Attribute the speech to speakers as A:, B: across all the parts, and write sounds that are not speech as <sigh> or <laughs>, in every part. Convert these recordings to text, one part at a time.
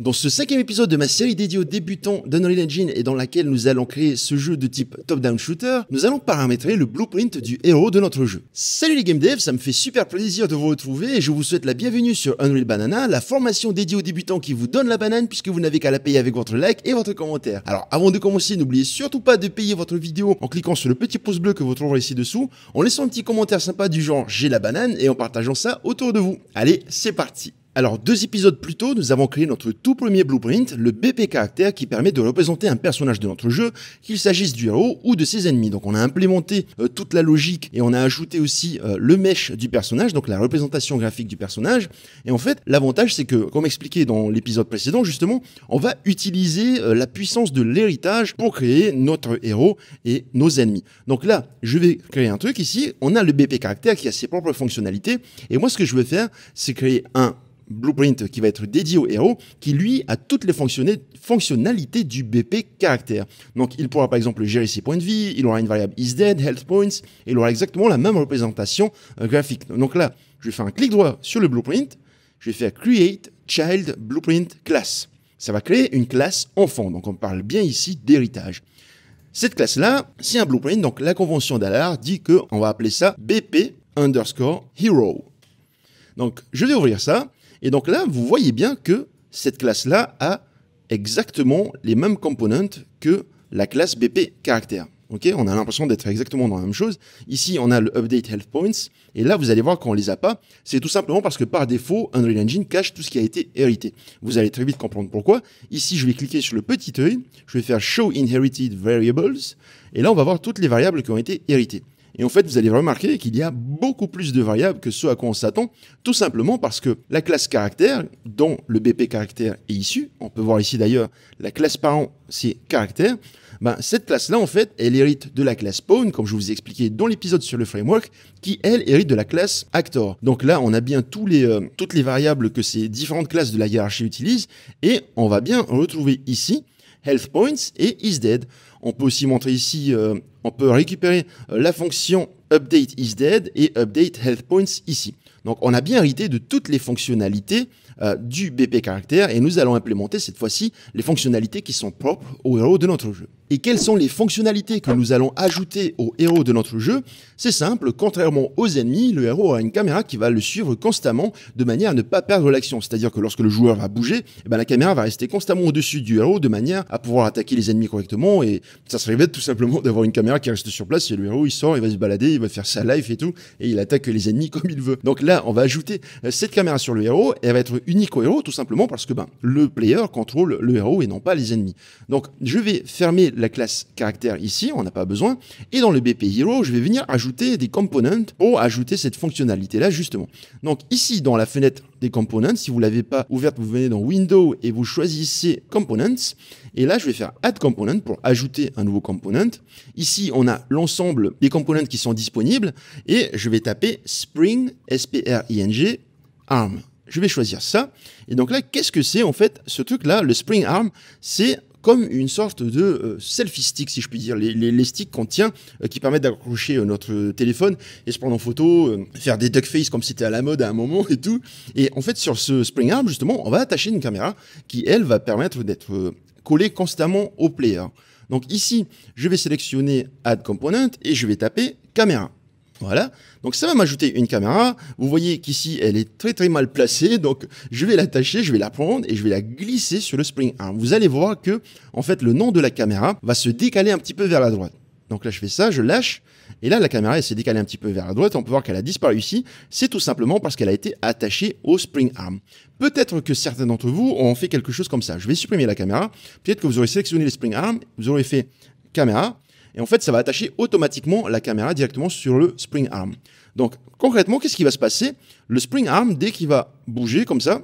A: Dans ce cinquième épisode de ma série dédiée aux débutants d'Unreal Engine et dans laquelle nous allons créer ce jeu de type top-down shooter, nous allons paramétrer le blueprint du héros de notre jeu. Salut les game devs, ça me fait super plaisir de vous retrouver et je vous souhaite la bienvenue sur Unreal Banana, la formation dédiée aux débutants qui vous donne la banane puisque vous n'avez qu'à la payer avec votre like et votre commentaire. Alors avant de commencer, n'oubliez surtout pas de payer votre vidéo en cliquant sur le petit pouce bleu que vous trouverez ici dessous en laissant un petit commentaire sympa du genre j'ai la banane et en partageant ça autour de vous. Allez, c'est parti alors, deux épisodes plus tôt, nous avons créé notre tout premier blueprint, le BP caractère, qui permet de représenter un personnage de notre jeu, qu'il s'agisse du héros ou de ses ennemis. Donc, on a implémenté euh, toute la logique et on a ajouté aussi euh, le mesh du personnage, donc la représentation graphique du personnage. Et en fait, l'avantage, c'est que, comme expliqué dans l'épisode précédent, justement, on va utiliser euh, la puissance de l'héritage pour créer notre héros et nos ennemis. Donc là, je vais créer un truc ici. On a le BP caractère qui a ses propres fonctionnalités. Et moi, ce que je veux faire, c'est créer un Blueprint qui va être dédié au héros, qui lui a toutes les fonctionnalités du BP caractère. Donc il pourra par exemple gérer ses points de vie, il aura une variable isDead, health points, et il aura exactement la même représentation euh, graphique. Donc là, je vais faire un clic droit sur le Blueprint, je vais faire Create Child Blueprint Class. Ça va créer une classe enfant, donc on parle bien ici d'héritage. Cette classe-là, c'est un blueprint, donc la convention d'Allard dit qu'on va appeler ça BP underscore hero. Donc, je vais ouvrir ça. Et donc là, vous voyez bien que cette classe-là a exactement les mêmes components que la classe BP caractère. on a l'impression d'être exactement dans la même chose. Ici, on a le update health points. Et là, vous allez voir qu'on ne les a pas. C'est tout simplement parce que par défaut, Unreal Engine cache tout ce qui a été hérité. Vous allez très vite comprendre pourquoi. Ici, je vais cliquer sur le petit œil. Je vais faire show inherited variables. Et là, on va voir toutes les variables qui ont été héritées. Et en fait, vous allez remarquer qu'il y a beaucoup plus de variables que ce à quoi on s'attend, tout simplement parce que la classe caractère, dont le BP caractère est issu, on peut voir ici d'ailleurs la classe parent, c'est caractère, ben, cette classe-là, en fait, elle hérite de la classe pawn, comme je vous ai expliqué dans l'épisode sur le framework, qui, elle, hérite de la classe actor. Donc là, on a bien euh, toutes les variables que ces différentes classes de la hiérarchie utilisent, et on va bien retrouver ici health points et is dead. On peut aussi montrer ici, euh, on peut récupérer euh, la fonction update is dead et update health points ici. Donc on a bien hérité de toutes les fonctionnalités euh, du BP caractère et nous allons implémenter cette fois-ci les fonctionnalités qui sont propres au héros de notre jeu. Et quelles sont les fonctionnalités que nous allons ajouter au héros de notre jeu C'est simple, contrairement aux ennemis, le héros aura une caméra qui va le suivre constamment de manière à ne pas perdre l'action. C'est-à-dire que lorsque le joueur va bouger, eh ben, la caméra va rester constamment au-dessus du héros de manière à pouvoir attaquer les ennemis correctement et ça serait bête tout simplement d'avoir une caméra qui reste sur place et le héros il sort, il va se balader, il va faire sa life et tout et il attaque les ennemis <laughs> comme il veut. Donc on va ajouter euh, cette caméra sur le héros et elle va être unique au héros tout simplement parce que ben, le player contrôle le héros et non pas les ennemis. Donc, je vais fermer la classe caractère ici, on n'a pas besoin. Et dans le BP Hero, je vais venir ajouter des components pour ajouter cette fonctionnalité-là justement. Donc ici, dans la fenêtre des components, si vous ne l'avez pas ouverte, vous venez dans Window et vous choisissez Components. Et là, je vais faire Add Component pour ajouter un nouveau component. Ici, on a l'ensemble des components qui sont disponibles et je vais taper Spring SP r arm. Je vais choisir ça. Et donc là, qu'est-ce que c'est en fait ce truc-là Le spring arm, c'est comme une sorte de euh, selfie stick, si je puis dire, les, sticks qu'on tient, euh, qui permettent d'accrocher euh, notre téléphone et se prendre en photo, faire des duck face comme c'était à la mode à un moment et tout. Et en fait, sur ce spring arm, justement, on va attacher une caméra qui, elle, va permettre d'être collée constamment au player. Donc ici, je vais sélectionner Add Component et je vais taper caméra. Voilà. Donc ça va m'ajouter une caméra. Vous voyez qu'ici, elle est très très mal placée. Donc je vais l'attacher, je vais la prendre et je vais la glisser sur le spring Arm. Vous allez voir que, en fait, le nom de la caméra va se décaler un petit peu vers la droite. Donc là, je fais ça, je lâche. Et là, la caméra, elle s'est décalée un petit peu vers la droite. On peut voir qu'elle a disparu ici. C'est tout simplement parce qu'elle a été attachée au spring arm. Peut-être que certains d'entre vous ont fait quelque chose comme ça. Je vais supprimer la caméra. Peut-être que vous aurez sélectionné le spring arm. Vous aurez fait caméra. Et en fait, ça va attacher automatiquement la caméra directement sur le spring arm. Donc, concrètement, qu'est-ce qui va se passer Le spring arm, dès qu'il va bouger comme ça,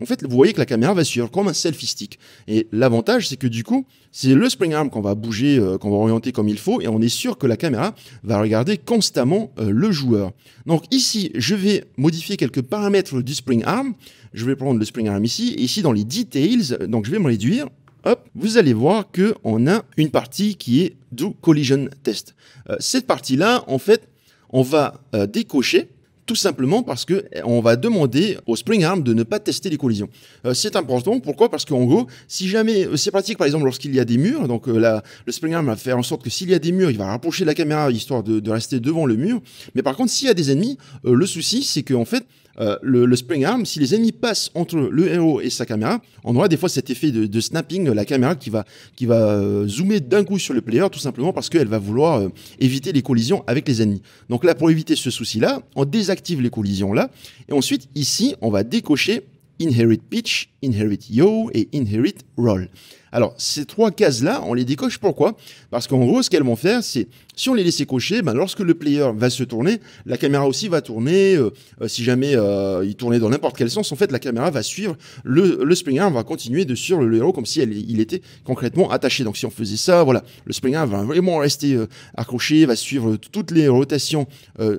A: en fait, vous voyez que la caméra va suivre comme un selfie stick. Et l'avantage, c'est que du coup, c'est le spring arm qu'on va bouger, euh, qu'on va orienter comme il faut, et on est sûr que la caméra va regarder constamment euh, le joueur. Donc ici, je vais modifier quelques paramètres du spring arm. Je vais prendre le spring arm ici, et ici dans les details, donc je vais me réduire. Hop, vous allez voir qu'on a une partie qui est du collision test. Euh, cette partie-là, en fait, on va euh, décocher tout simplement parce que euh, on va demander au Spring Arm de ne pas tester les collisions. c'est important. Pourquoi Parce qu'en gros, si jamais c'est pratique, par exemple, lorsqu'il y a des murs, donc le Spring Arm va faire en sorte que s'il y a des murs, il va rapprocher la caméra histoire de, rester devant le mur. Mais par contre, s'il y a des ennemis, le souci c'est qu'en fait, euh, le, Spring Arm, si les ennemis passent entre le héros et sa caméra, on aura des fois cet effet de, de snapping, la caméra qui va, qui va euh, zoomer d'un coup sur le player, tout simplement parce qu'elle va vouloir euh, éviter les collisions avec les ennemis. Donc là, pour éviter ce souci-là, on désactive les collisions là, et ensuite, ici, on va décocher Inherit Pitch, Inherit Yo et Inherit Roll. Alors, ces trois cases-là, on les décoche pourquoi Parce qu'en gros, ce qu'elles vont faire, c'est si on les laissait cocher, ben, lorsque le player va se tourner, la caméra aussi va tourner. Euh, euh, si jamais euh, il tournait dans n'importe quel sens, en fait, la caméra va suivre le, le on va continuer de suivre le, héros comme si il était concrètement attaché. Donc, si on faisait ça, voilà, le Springer va vraiment rester accroché, va suivre toutes les rotations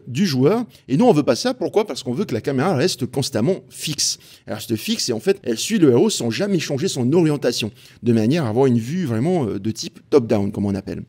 A: du joueur. Et nous, on veut pas ça. Pourquoi Parce qu'on veut que la caméra reste constamment fixe. Elle reste fixe et en fait, elle suit le héros sans jamais changer son orientation. De avoir une vue vraiment euh, de type top-down, comme on appelle.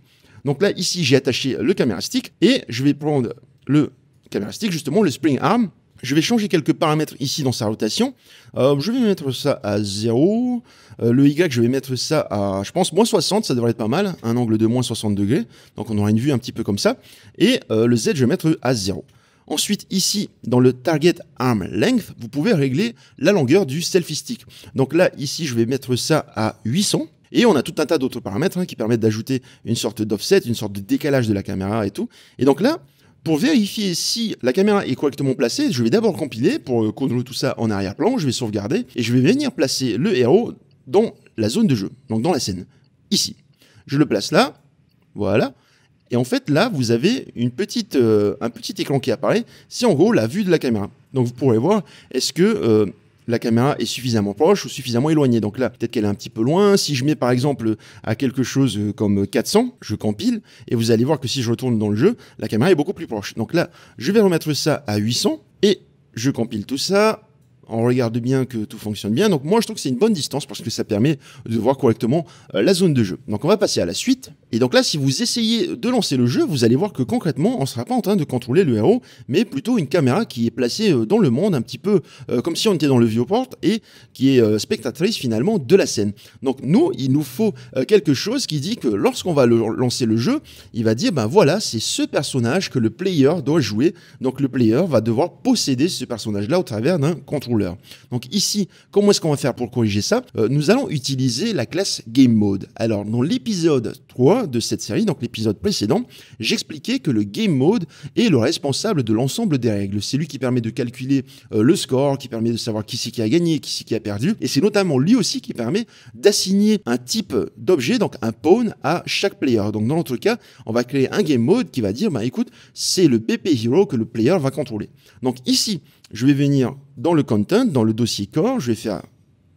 A: Donc là, ici, j'ai attaché le caméra et je vais prendre le caméra justement, le spring arm. Je vais changer quelques paramètres ici dans sa rotation. Euh, je vais mettre ça à 0. Euh, le Y, je vais mettre ça à, je pense, moins 60. Ça devrait être pas mal. Un angle de moins 60 degrés. Donc, on aura une vue un petit peu comme ça. Et le Z, je vais mettre à 0. Ensuite, ici, dans le Target Arm Length, vous pouvez régler la longueur du selfie stick. Donc là, ici, je vais mettre ça à 800. Et on a tout un tas d'autres paramètres hein, qui permettent d'ajouter une sorte d'offset, une sorte de décalage de la caméra et tout. Et donc là, pour vérifier si la caméra est correctement placée, je vais d'abord compiler pour euh, contrôler tout ça en arrière-plan, je vais sauvegarder et je vais venir placer le héros dans la zone de jeu, donc dans la scène, ici. Je le place là, voilà. Et en fait, là, vous avez une petite, euh, un petit écran qui apparaît. C'est en gros la vue de la caméra. Donc vous pourrez voir, est-ce que euh, la caméra est suffisamment proche ou suffisamment éloignée. Donc là, peut-être qu'elle est un petit peu loin. Si je mets par exemple à quelque chose euh, comme 400, je compile, et vous allez voir que si je retourne dans le jeu, la caméra est beaucoup plus proche. Donc là, je vais remettre ça à 800, et je compile tout ça, on regarde bien que tout fonctionne bien. Donc moi, je trouve que c'est une bonne distance parce que ça permet de voir correctement euh, la zone de jeu. Donc on va passer à la suite. Et donc là, si vous essayez de lancer le jeu, vous allez voir que concrètement, on ne sera pas en train de contrôler le héros, mais plutôt une caméra qui est placée euh, dans le monde, un petit peu euh, comme si on était dans le vieux et qui est spectatrice finalement de la scène. Donc nous, il nous faut quelque chose qui dit que lorsqu'on va lancer le jeu, il va dire, ben voilà, c'est ce personnage que le player doit jouer. Donc le player va devoir posséder ce personnage-là au travers d'un contrôle donc ici, comment est-ce qu'on va faire pour corriger ça euh, Nous allons utiliser la classe game mode. Alors dans l'épisode 3 de cette série, donc l'épisode précédent, j'expliquais que le game mode est le responsable de l'ensemble des règles. C'est lui qui permet de calculer euh, le score, qui permet de savoir qui c'est qui a gagné, qui c'est qui a perdu. Et c'est notamment lui aussi qui permet d'assigner un type d'objet, donc un pawn, à chaque player. Donc dans notre cas, on va créer un game mode qui va dire, bah écoute, c'est le BP Hero que le player va contrôler. Donc ici, je vais venir dans le compte dans le dossier Core, je vais faire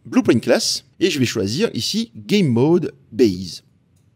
A: Blueprint Class et je vais choisir ici Game Mode Base.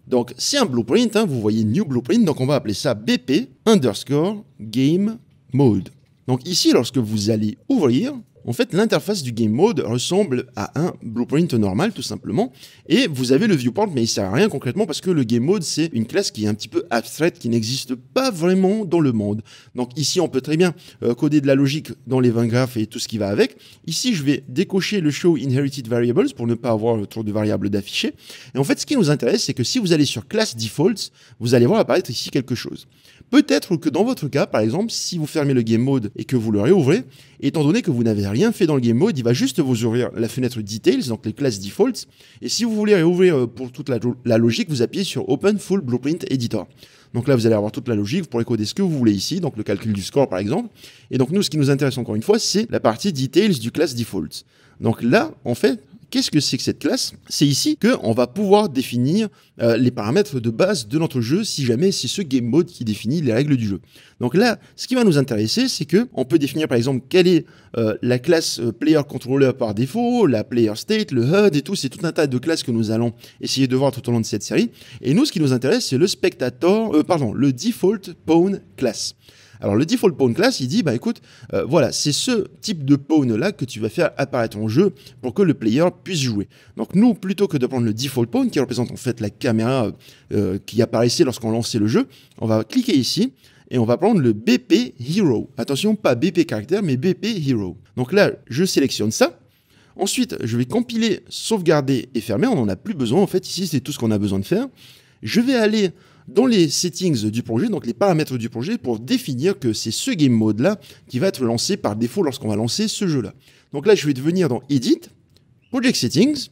A: Donc c'est un blueprint, hein, vous voyez New Blueprint, donc on va appeler ça BP underscore Game Mode. Donc ici, lorsque vous allez ouvrir, en fait, l'interface du game mode ressemble à un blueprint normal, tout simplement. Et vous avez le viewport, mais il sert à rien concrètement parce que le game mode, c'est une classe qui est un petit peu abstraite, qui n'existe pas vraiment dans le monde. Donc ici, on peut très bien euh, coder de la logique dans les 20 graphes et tout ce qui va avec. Ici, je vais décocher le show inherited variables pour ne pas avoir trop de variables d'afficher. Et en fait, ce qui nous intéresse, c'est que si vous allez sur class defaults, vous allez voir apparaître ici quelque chose. Peut-être que dans votre cas, par exemple, si vous fermez le game mode et que vous le réouvrez, étant donné que vous n'avez rien fait dans le game mode, il va juste vous ouvrir la fenêtre Details, donc les classes defaults. Et si vous voulez réouvrir euh, pour toute la, logique, vous appuyez sur Open Full Blueprint Editor. Donc là, vous allez avoir toute la logique, vous pourrez coder ce que vous voulez ici, donc le calcul du score par exemple. Et donc nous, ce qui nous intéresse encore une fois, c'est la partie details du class default. Donc là, en fait, Qu'est-ce que c'est que cette classe C'est ici que on va pouvoir définir euh, les paramètres de base de notre jeu si jamais c'est ce game mode qui définit les règles du jeu. Donc là, ce qui va nous intéresser, c'est que on peut définir par exemple quelle est euh, la classe euh, player controller par défaut, la player state, le HUD et tout, c'est tout un tas de classes que nous allons essayer de voir tout au long de cette série. Et nous ce qui nous intéresse, c'est le spectator pardon, le default pawn class. Alors le default pawn class, il dit, bah écoute, euh, voilà, c'est ce type de pawn là que tu vas faire apparaître en jeu pour que le player puisse jouer. Donc nous, plutôt que de prendre le default pawn qui représente en fait la caméra euh, euh, qui apparaissait lorsqu'on lançait le jeu, on va cliquer ici et on va prendre le BP Hero. Attention, pas BP caractère, mais BP Hero. Donc là, je sélectionne ça. Ensuite, je vais compiler, sauvegarder et fermer. On n'en a plus besoin. En fait, ici, c'est tout ce qu'on a besoin de faire. Je vais aller dans les settings du projet, donc les paramètres du projet, pour définir que c'est ce game mode là qui va être lancé par défaut lorsqu'on va lancer ce jeu là. Donc là, je vais devenir dans Edit, Project Settings.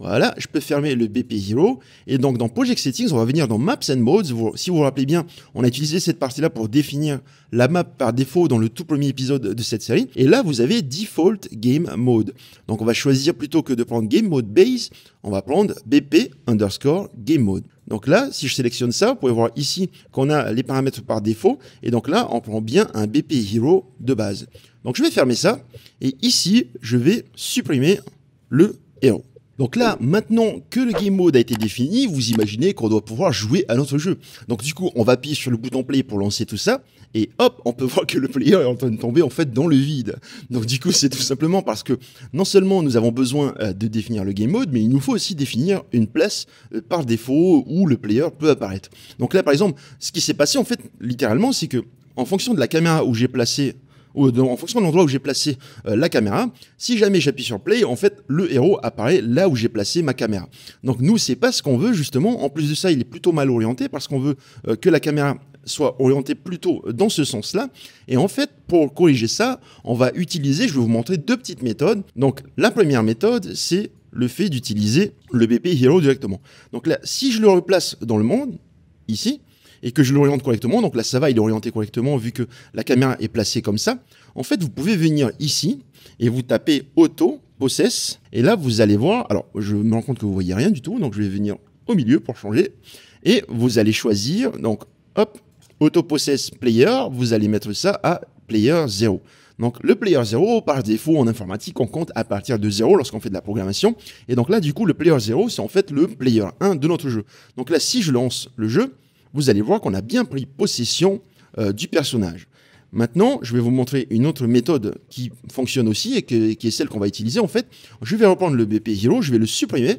A: Voilà, je peux fermer le BP 0 Et donc dans Project Settings, on va venir dans Maps and Modes. si vous vous rappelez bien, on a utilisé cette partie-là pour définir la map par défaut dans le tout premier épisode de cette série. Et là, vous avez Default Game Mode. Donc on va choisir plutôt que de prendre Game Mode Base, on va prendre BP underscore Game Mode. Donc là, si je sélectionne ça, vous pouvez voir ici qu'on a les paramètres par défaut. Et donc là, on prend bien un BP Hero de base. Donc je vais fermer ça. Et ici, je vais supprimer le Hero. Donc là, maintenant que le game mode a été défini, vous imaginez qu'on doit pouvoir jouer à notre jeu. Donc du coup, on va appuyer sur le bouton play pour lancer tout ça, et hop, on peut <laughs> voir que le player est en train de tomber en fait dans le vide. Donc du coup, c'est tout simplement parce que non seulement nous avons besoin euh, de définir le game mode, mais il nous faut aussi définir une place euh, par défaut où le player peut apparaître. Donc là, par exemple, ce qui s'est passé en fait, littéralement, c'est que en fonction de la caméra où j'ai placé en fonction de l'endroit où j'ai placé euh, la caméra. Si jamais j'appuie sur play, en fait, le héros apparaît là où j'ai placé ma caméra. Donc nous, c'est pas ce qu'on veut justement. En plus de ça, il est plutôt mal orienté parce qu'on veut euh, que la caméra soit orientée plutôt dans ce sens-là. Et en fait, pour corriger ça, on va utiliser, je vais vous montrer deux petites méthodes. Donc la première méthode, c'est le fait d'utiliser le BP Hero directement. Donc là, si je le replace dans le monde, ici, et que je l'oriente correctement, donc là ça va, il est orienté correctement vu que la caméra est placée comme ça, en fait vous pouvez venir ici et vous tapez auto, possess, et là vous allez voir, alors je me rends compte que vous voyez rien du tout, donc je vais venir au milieu pour changer, et vous allez choisir, donc hop, auto possess player, vous allez mettre ça à player 0. Donc le player 0, par défaut en informatique, on compte à partir de 0 lorsqu'on fait de la programmation. Et donc là, du coup, le player 0, c'est en fait le player 1 de notre jeu. Donc là, si je lance le jeu, vous allez voir qu'on a bien pris possession euh, du personnage. Maintenant, je vais vous montrer une autre méthode qui fonctionne aussi et qui est celle qu'on va utiliser. En fait, je vais reprendre le BP Hero, je vais le supprimer.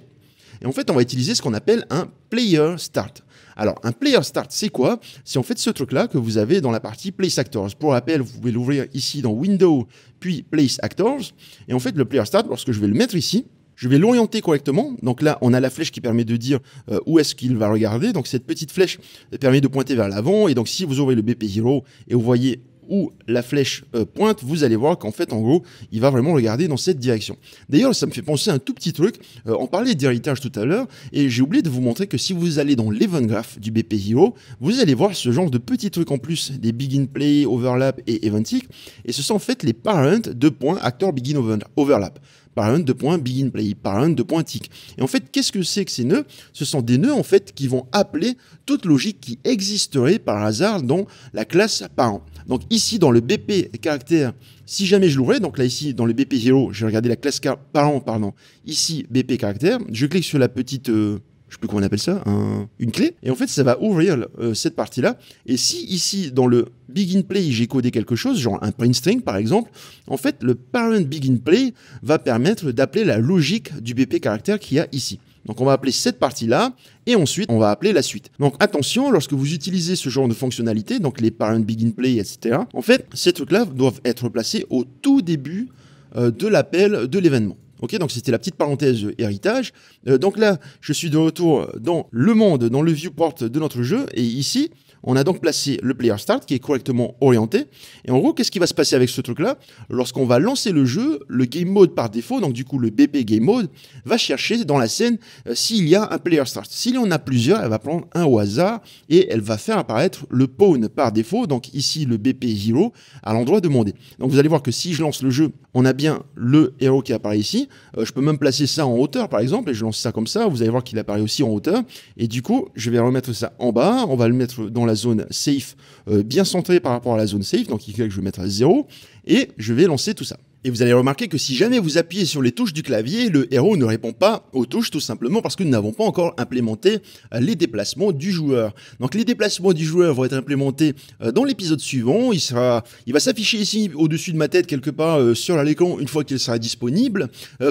A: Et en fait, on va utiliser ce qu'on appelle un player start. Alors, un player start, c'est quoi C'est en fait ce truc-là que vous avez dans la partie Place Actors. Pour rappel, vous pouvez l'ouvrir ici dans Window, puis Place Actors. Et en fait, le player start, lorsque je vais le mettre ici, je vais l'orienter correctement. Donc là, on a la flèche qui permet de dire euh, où est-ce qu'il va regarder. Donc cette petite flèche permet de pointer vers l'avant. Et donc si vous ouvrez le BP Hero et vous voyez où la flèche euh, pointe, vous allez voir qu'en fait, en gros, il va vraiment regarder dans cette direction. D'ailleurs, ça me fait penser à un tout petit truc. Euh, on parlait d'héritage tout à l'heure, et j'ai oublié de vous montrer que si vous allez dans l'event graph du BP Hero, vous allez voir ce genre de petits trucs en plus, des begin play, overlap et eventic. Et ce sont en fait les parents de points Actor begin overlap par un de point begin play, par un de point tick. Et en fait, qu'est-ce que c'est que ces nœuds Ce sont des nœuds en fait qui vont appeler toute logique qui existerait par hasard dans la classe parent. Donc ici dans le BP caractère, si jamais je l'ouvrais, donc là ici dans le BP 0, je vais regarder la classe parent, pardon, ici BP caractère, je clique sur la petite euh, je sais plus comment on appelle ça, une clé. Et en fait, ça va ouvrir euh, cette partie-là. Et si ici, dans le begin play, j'ai codé quelque chose, genre un print string par exemple, en fait, le parent begin play va permettre d'appeler la logique du BP caractère qu'il y a ici. Donc on va appeler cette partie-là, et ensuite on va appeler la suite. Donc attention, lorsque vous utilisez ce genre de fonctionnalité, donc les parent begin play, etc., en fait, ces trucs-là doivent être placés au tout début euh, de l'appel de l'événement. Ok, donc c'était la petite parenthèse héritage. Euh, donc là, je suis de retour dans le monde, dans le viewport de notre jeu, et ici, on a donc placé le player start qui est correctement orienté. Et en gros, qu'est-ce qui va se passer avec ce truc-là Lorsqu'on va lancer le jeu, le game mode par défaut, donc du coup le BP game mode, va chercher dans la scène euh, s'il y a un player start. S'il y en a plusieurs, elle va prendre un au hasard et elle va faire apparaître le pawn par défaut, donc ici le BP hero, à l'endroit demandé. Donc vous allez voir que si je lance le jeu, on a bien le héros qui apparaît ici. Euh, je peux même placer ça en hauteur par exemple, et je lance ça comme ça. Vous allez voir qu'il apparaît aussi en hauteur. Et du coup, je vais remettre ça en bas. On va le mettre dans la zone safe, euh, bien centrée par rapport à la zone safe, donc il faut que je vais mettre à 0, et je vais lancer tout ça. Et vous allez remarquer que si jamais vous appuyez sur les touches du clavier, le héros ne répond pas aux touches tout simplement parce que nous n'avons pas encore implémenté euh, les déplacements du joueur. Donc les déplacements du joueur vont être implémentés euh, dans l'épisode suivant. Il, sera, il va s'afficher ici au-dessus de ma tête quelque part euh, sur l'écran une fois qu'il sera disponible.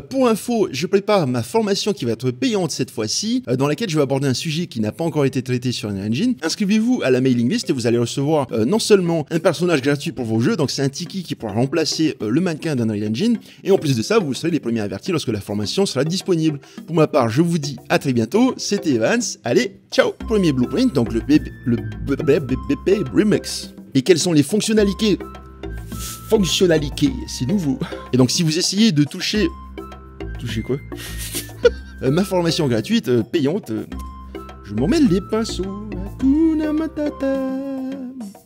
A: pour info, je prépare ma formation qui va être payante cette fois-ci, dans laquelle je vais aborder un sujet qui n'a pas encore été traité sur une engine. Inscrivez-vous à la mailing list et vous allez recevoir non seulement un personnage gratuit pour vos jeux, donc c'est un Tiki qui pourra remplacer le mannequin d'un Engine. Et en plus de ça, vous serez les premiers avertis lorsque la formation sera disponible. Pour ma part, je vous dis à très bientôt. C'était Evans. Allez, ciao Premier blueprint, donc le BP, le Remix. Et quelles sont les fonctionnalités Fonctionnalités, c'est nouveau. Et donc si vous essayez de toucher... Toucher quoi <laughs> euh, Ma formation gratuite, euh, payante, euh, je m'en les pinceaux. Matata.